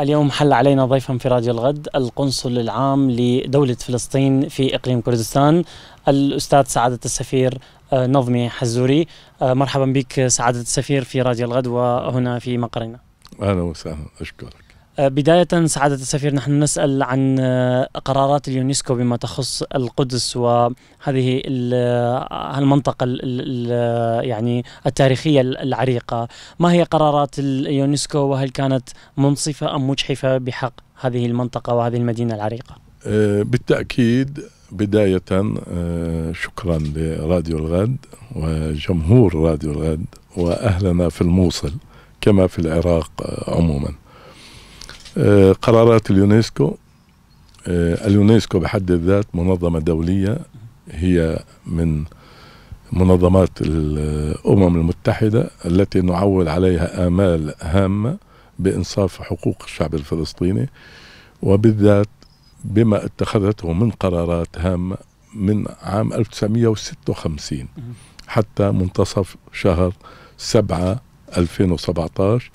اليوم حل علينا ضيفا في راديو الغد القنصل العام لدولة فلسطين في إقليم كردستان الأستاذ سعادة السفير آه، نظمي حزوري آه، مرحبا بك سعادة السفير في راديو الغد وهنا في مقرنا أهلا وسهلا أشكرك آه، بداية سعادة السفير نحن نسأل عن آه، قرارات اليونسكو بما تخص القدس وهذه آه، المنطقة يعني التاريخية العريقة ما هي قرارات اليونسكو وهل كانت منصفة أم مجحفة بحق هذه المنطقة وهذه المدينة العريقة بالتأكيد بداية شكرا لراديو الغد وجمهور راديو الغد وأهلنا في الموصل كما في العراق عموما آه، قرارات اليونسكو آه، اليونسكو بحد الذات منظمة دولية هي من منظمات الأمم المتحدة التي نعول عليها آمال هامة بإنصاف حقوق الشعب الفلسطيني وبالذات بما اتخذته من قرارات هامة من عام 1956 حتى منتصف شهر 7 2017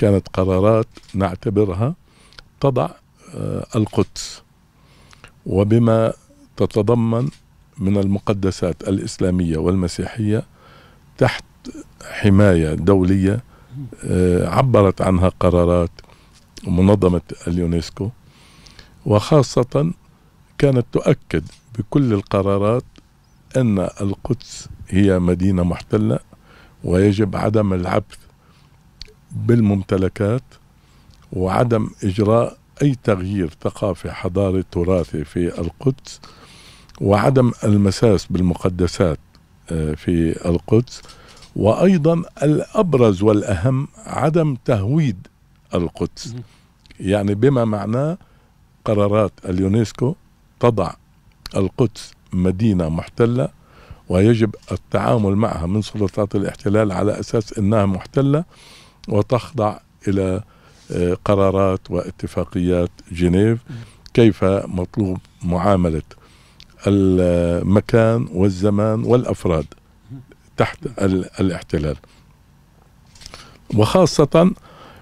كانت قرارات نعتبرها تضع آه، القدس وبما تتضمن من المقدسات الاسلاميه والمسيحيه تحت حمايه دوليه آه، عبرت عنها قرارات منظمه اليونسكو وخاصه كانت تؤكد بكل القرارات ان القدس هي مدينه محتله ويجب عدم العبث بالممتلكات وعدم اجراء اي تغيير ثقافي حضاري تراثي في القدس وعدم المساس بالمقدسات آه، في القدس وايضا الابرز والاهم عدم تهويد القدس يعني بما معناه قرارات اليونسكو تضع القدس مدينه محتله ويجب التعامل معها من سلطات الاحتلال على اساس انها محتله وتخضع إلى آه، قرارات واتفاقيات جنيف كيف مطلوب معاملة المكان والزمان والأفراد تحت الاحتلال وخاصة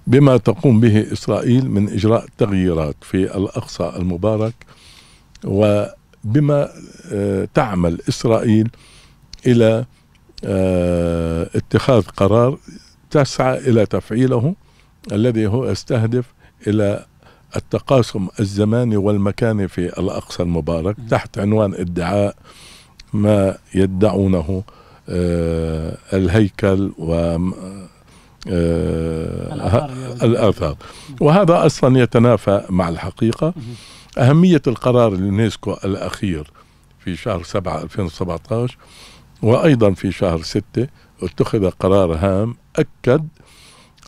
بما تقوم به إسرائيل من إجراء تغييرات في الأقصى المبارك وبما آه، تعمل إسرائيل إلى آه، اتخاذ قرار تسعى إلى تفعيله الذي هو يستهدف إلى التقاسم الزماني والمكاني في الأقصى المبارك تحت عنوان ادعاء ما يدعونه آه، الهيكل و آه، الآثار وهذا أصلا يتنافى مع الحقيقة أهمية القرار اليونسكو الأخير في شهر 7 2017 وأيضا في شهر 6 اتخذ قرار هام أكد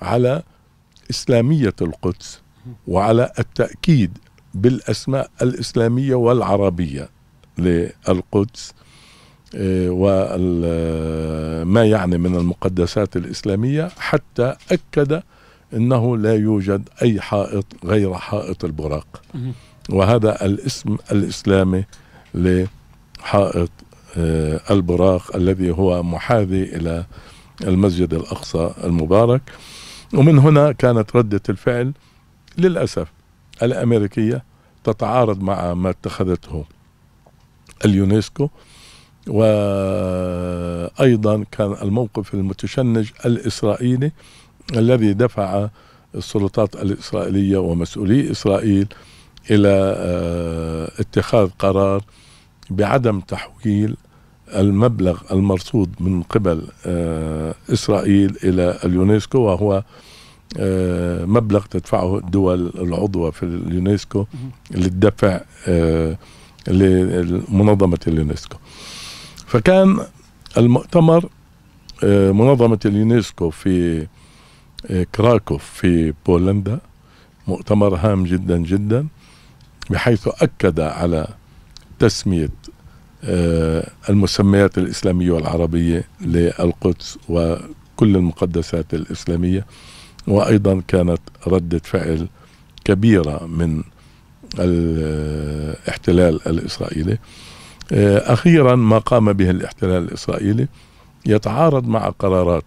على إسلامية القدس وعلى التأكيد بالأسماء الإسلامية والعربية للقدس آه، وما يعني من المقدسات الإسلامية حتى أكد أنه لا يوجد أي حائط غير حائط البراق وهذا الاسم الإسلامي لحائط آه، البراق الذي هو محاذي إلى المسجد الأقصى المبارك ومن هنا كانت ردة الفعل للأسف الأمريكية تتعارض مع ما اتخذته اليونسكو وأيضا كان الموقف المتشنج الإسرائيلي الذي دفع السلطات الإسرائيلية ومسؤولي إسرائيل إلى آه، اتخاذ قرار بعدم تحويل المبلغ المرصود من قبل آه، إسرائيل إلى اليونسكو وهو آه، مبلغ تدفعه الدول العضوة في اليونسكو للدفع آه، لمنظمة اليونسكو فكان المؤتمر منظمة اليونسكو في كراكوف في بولندا مؤتمر هام جدا جدا بحيث أكد على تسمية آه، المسميات الإسلامية والعربية للقدس وكل المقدسات الإسلامية وأيضا كانت ردة فعل كبيرة من الاحتلال الإسرائيلي آه، أخيرا ما قام به الاحتلال الإسرائيلي يتعارض مع قرارات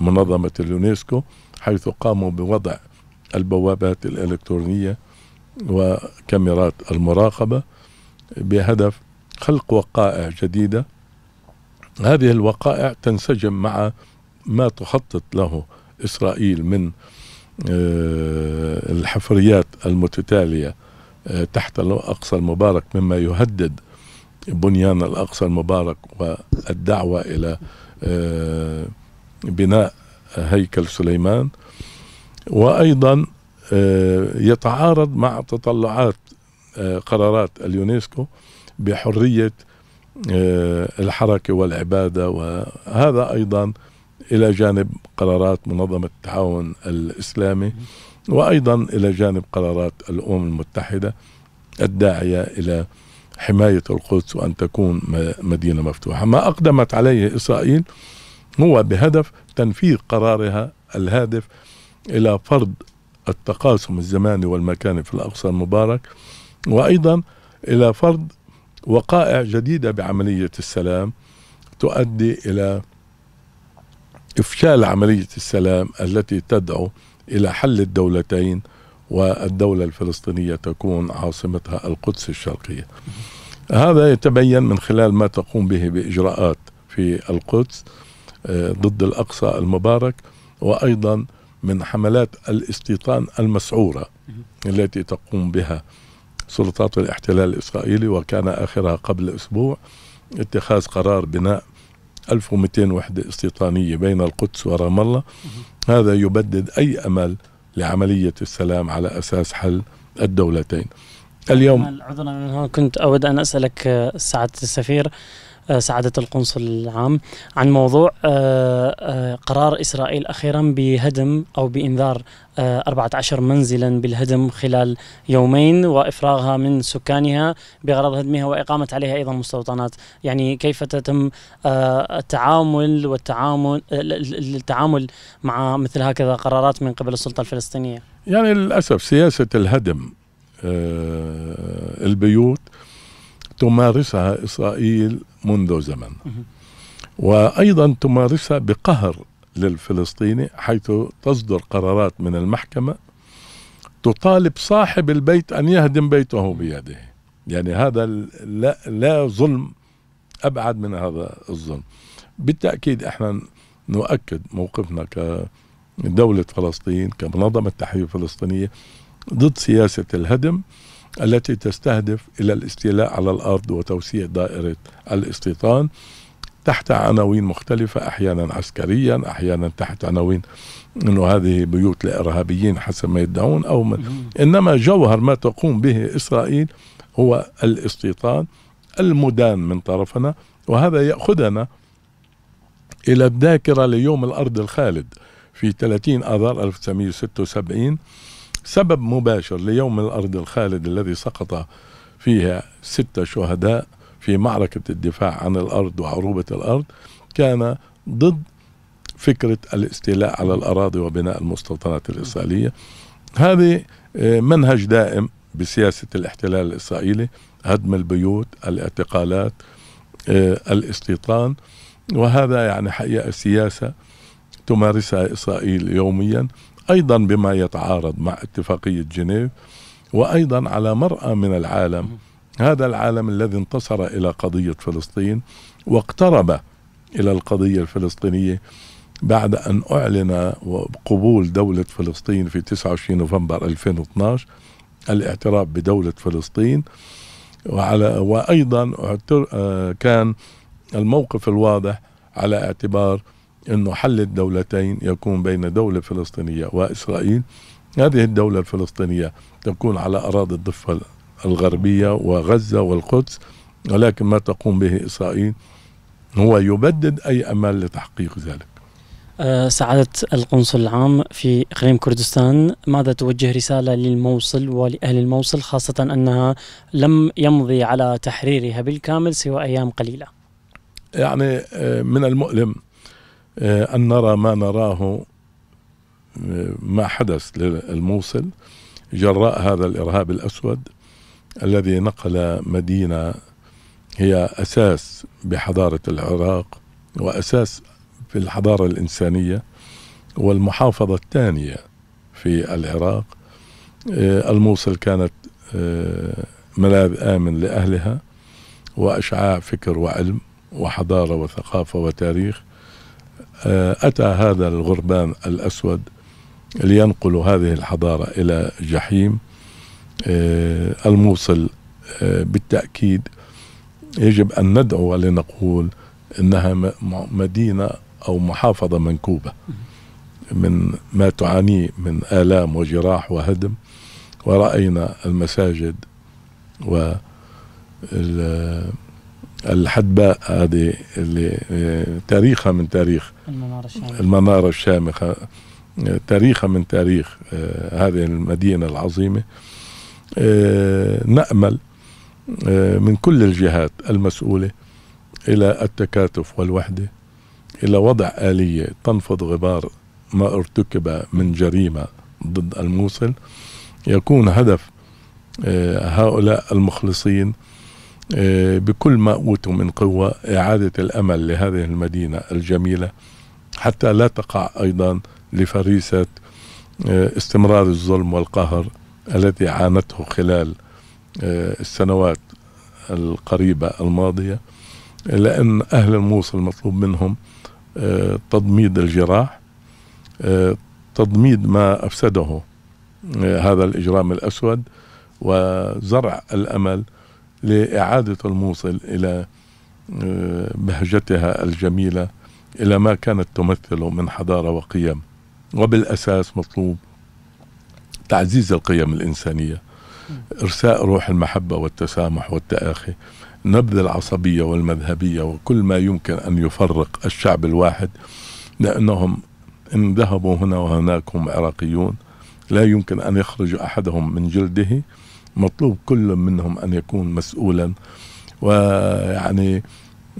منظمة اليونسكو حيث قاموا بوضع البوابات الإلكترونية وكاميرات المراقبة بهدف خلق وقائع جديده هذه الوقائع تنسجم مع ما تخطط له اسرائيل من آه، الحفريات المتتاليه آه، تحت الاقصى المبارك مما يهدد بنيان الاقصى المبارك والدعوه الى آه، بناء هيكل سليمان وايضا يتعارض مع تطلعات قرارات اليونسكو بحريه آه، الحركه والعباده وهذا ايضا الى جانب قرارات منظمه التعاون الاسلامي وايضا الى جانب قرارات الامم المتحده الداعيه الى حمايه القدس وان تكون مدينه مفتوحه، ما اقدمت عليه اسرائيل هو بهدف تنفيذ قرارها الهادف الى فرض التقاسم الزماني والمكاني في الاقصى المبارك وايضا الى فرض وقائع جديده بعمليه السلام تؤدي الى افشال عمليه السلام التي تدعو الى حل الدولتين والدوله الفلسطينيه تكون عاصمتها القدس الشرقيه. هذا يتبين من خلال ما تقوم به باجراءات في القدس آه، ضد الاقصى المبارك وايضا من حملات الاستيطان المسعوره التي تقوم بها سلطات الاحتلال الإسرائيلي وكان آخرها قبل أسبوع اتخاذ قرار بناء 1200 وحدة استيطانية بين القدس ورام الله هذا يبدد أي أمل لعملية السلام على أساس حل الدولتين اليوم عذرا كنت أود أن أسألك آه، سعادة السفير آه، سعادة القنصل العام عن موضوع آه، آه، قرار إسرائيل أخيرا بهدم أو بإنذار 14 منزلا بالهدم خلال يومين وإفراغها من سكانها بغرض هدمها وإقامة عليها أيضا مستوطنات يعني كيف تتم التعامل والتعامل التعامل مع مثل هكذا قرارات من قبل السلطة الفلسطينية يعني للأسف سياسة الهدم البيوت تمارسها إسرائيل منذ زمن وأيضا تمارسها بقهر للفلسطيني حيث تصدر قرارات من المحكمة تطالب صاحب البيت أن يهدم بيته بيده يعني هذا لا, لا ظلم أبعد من هذا الظلم بالتأكيد احنا نؤكد موقفنا كدولة فلسطين كمنظمة التحرير الفلسطينية ضد سياسة الهدم التي تستهدف إلى الاستيلاء على الأرض وتوسيع دائرة الاستيطان تحت عناوين مختلفة أحيانا عسكريا أحيانا تحت عناوين أنه هذه بيوت لإرهابيين حسب ما يدعون أو من إنما جوهر ما تقوم به إسرائيل هو الاستيطان المدان من طرفنا وهذا يأخذنا إلى الذاكرة ليوم الأرض الخالد في 30 آذار 1976 سبب مباشر ليوم الأرض الخالد الذي سقط فيها ستة شهداء في معركة الدفاع عن الأرض وعروبة الأرض كان ضد فكرة الاستيلاء على الأراضي وبناء المستوطنات الإسرائيلية هذه آه، منهج دائم بسياسة الاحتلال الإسرائيلي هدم البيوت الاعتقالات آه، الاستيطان وهذا يعني حقيقة سياسة تمارسها إسرائيل يوميا أيضا بما يتعارض مع اتفاقية جنيف وأيضا على مرأى من العالم هذا العالم الذي انتصر إلى قضية فلسطين واقترب إلى القضية الفلسطينية بعد أن أعلن قبول دولة فلسطين في 29 نوفمبر 2012 الاعتراف بدولة فلسطين وعلى وأيضا آه، كان الموقف الواضح على اعتبار أنه حل الدولتين يكون بين دولة فلسطينية وإسرائيل هذه الدولة الفلسطينية تكون على أراضي الضفة الغربية وغزة والقدس ولكن ما تقوم به إسرائيل هو يبدد أي أمل لتحقيق ذلك أه، سعادة القنصل العام في إقليم كردستان ماذا توجه رسالة للموصل ولأهل الموصل خاصة أنها لم يمضي على تحريرها بالكامل سوى أيام قليلة يعني أه، من المؤلم أن نرى ما نراه ما حدث للموصل جراء هذا الإرهاب الأسود الذي نقل مدينة هي أساس بحضارة العراق وأساس في الحضارة الإنسانية والمحافظة الثانية في العراق الموصل كانت ملاذ آمن لأهلها وأشعاع فكر وعلم وحضارة وثقافة وتاريخ آه، أتى هذا الغربان الأسود لينقل هذه الحضارة إلى جحيم آه، الموصل آه، بالتأكيد يجب أن ندعو لنقول أنها مدينة أو محافظة منكوبة من ما تعانيه من آلام وجراح وهدم ورأينا المساجد و الحدباء هذه اللي آه، تاريخها من تاريخ المنارة الشامخة المنارة الشامخة آه، تاريخها من تاريخ آه، هذه المدينة العظيمة نأمل من كل الجهات المسؤولة إلى التكاتف والوحدة إلى وضع آلية تنفض غبار ما ارتكب من جريمة ضد الموصل يكون هدف هؤلاء المخلصين آه، بكل ما أوتوا من قوة إعادة الأمل لهذه المدينة الجميلة حتى لا تقع أيضا لفريسة آه، استمرار الظلم والقهر التي عانته خلال آه، السنوات القريبة الماضية لأن أهل الموصل مطلوب منهم تضميد الجراح تضميد ما أفسده هذا الإجرام الأسود وزرع الأمل لإعادة الموصل إلى آه، بهجتها الجميلة إلى ما كانت تمثله من حضارة وقيم وبالأساس مطلوب تعزيز القيم الإنسانية إرساء روح المحبة والتسامح والتآخي نبذ العصبية والمذهبية وكل ما يمكن أن يفرق الشعب الواحد لأنهم إن ذهبوا هنا وهناك هم عراقيون لا يمكن أن يخرج أحدهم من جلده مطلوب كل منهم أن يكون مسؤولا ويعني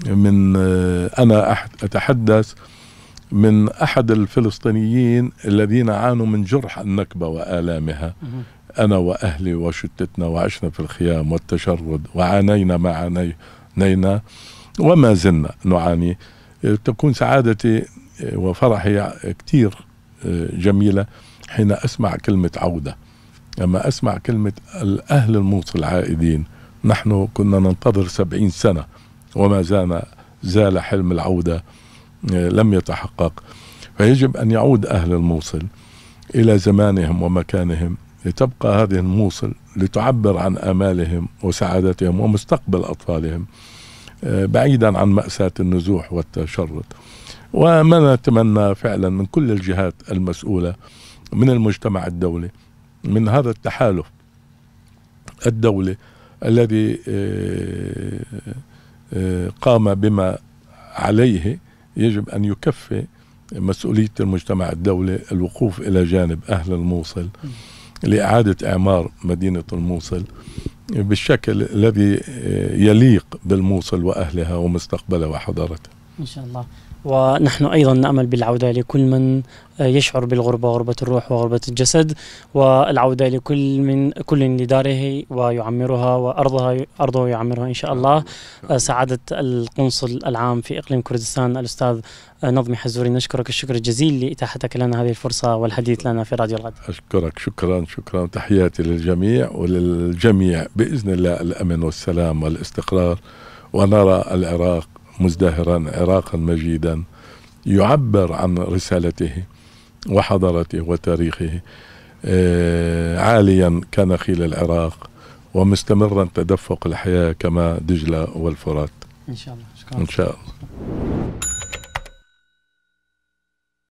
من آه، أنا أتحدث من أحد الفلسطينيين الذين عانوا من جرح النكبة وآلامها أنا وأهلي وشتتنا وعشنا في الخيام والتشرد وعانينا ما عانينا وما زلنا نعاني تكون سعادتي آه، وفرحي كثير آه، جميلة حين أسمع كلمة عودة لما أسمع كلمة الأهل الموصل عائدين نحن كنا ننتظر سبعين سنة وما زال زال حلم العودة آه، لم يتحقق فيجب أن يعود أهل الموصل إلى زمانهم ومكانهم لتبقى هذه الموصل لتعبر عن آمالهم وسعادتهم ومستقبل أطفالهم آه، بعيدا عن مأساة النزوح والتشرد وما نتمنى فعلا من كل الجهات المسؤولة من المجتمع الدولي من هذا التحالف الدولي الذي آه، آه، قام بما عليه يجب أن يكفي مسؤولية المجتمع الدولي الوقوف إلى جانب أهل الموصل لإعادة إعمار مدينة الموصل بالشكل الذي آه، يليق بالموصل وأهلها ومستقبلها وحضارتها إن شاء الله ونحن أيضا نأمل بالعودة لكل من آه، يشعر بالغربة غربة الروح وغربة الجسد والعودة لكل من كل لداره ويعمرها وأرضها أرضه يعمرها إن شاء الله آه، سعادة القنصل العام في إقليم كردستان الأستاذ آه، نظمي حزوري نشكرك الشكر الجزيل لإتاحتك لنا هذه الفرصة والحديث لنا في راديو الغد أشكرك شكرا شكرا تحياتي للجميع وللجميع بإذن الله الأمن والسلام والاستقرار ونرى العراق مزدهرا عراقا مجيدا يعبر عن رسالته وحضارته وتاريخه آه، عاليا كان خيل العراق ومستمرا تدفق الحياة كما دجلة والفرات إن شاء الله شكرا إن شاء الله